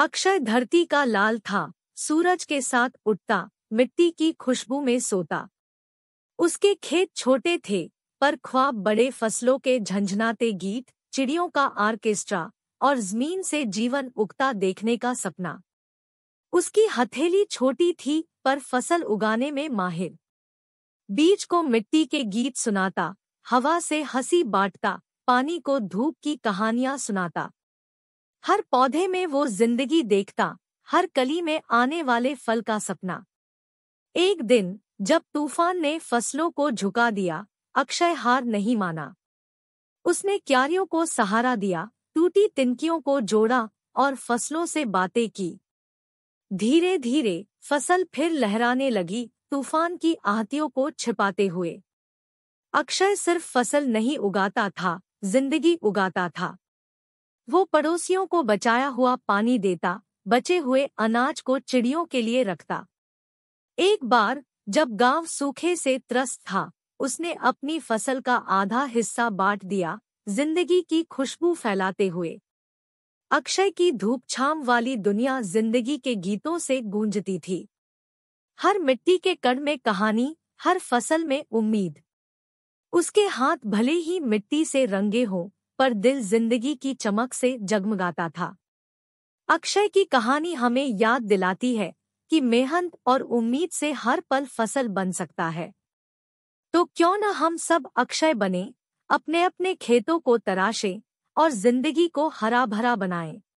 अक्षय धरती का लाल था सूरज के साथ उठता मिट्टी की खुशबू में सोता उसके खेत छोटे थे पर ख्वाब बड़े फसलों के झंझनाते गीत चिड़ियों का आर्केस्ट्रा और जमीन से जीवन उगता देखने का सपना उसकी हथेली छोटी थी पर फसल उगाने में माहिर बीज को मिट्टी के गीत सुनाता हवा से हंसी बांटता पानी को धूप की कहानियां सुनाता हर पौधे में वो जिंदगी देखता हर कली में आने वाले फल का सपना एक दिन जब तूफान ने फसलों को झुका दिया अक्षय हार नहीं माना उसने क्यारियों को सहारा दिया टूटी तिनकियों को जोड़ा और फसलों से बातें की धीरे धीरे फसल फिर लहराने लगी तूफान की आहतियों को छिपाते हुए अक्षय सिर्फ फसल नहीं उगाता था जिंदगी उगाता था वो पड़ोसियों को बचाया हुआ पानी देता बचे हुए अनाज को चिड़ियों के लिए रखता एक बार जब गांव सूखे से त्रस्त था उसने अपनी फसल का आधा हिस्सा बांट दिया जिंदगी की खुशबू फैलाते हुए अक्षय की धूप छाम वाली दुनिया जिंदगी के गीतों से गूंजती थी हर मिट्टी के कण में कहानी हर फसल में उम्मीद उसके हाथ भले ही मिट्टी से रंगे हों पर दिल जिंदगी की चमक से जगमगाता था अक्षय की कहानी हमें याद दिलाती है कि मेहनत और उम्मीद से हर पल फसल बन सकता है तो क्यों न हम सब अक्षय बने अपने अपने खेतों को तराशें और जिंदगी को हरा भरा बनाएं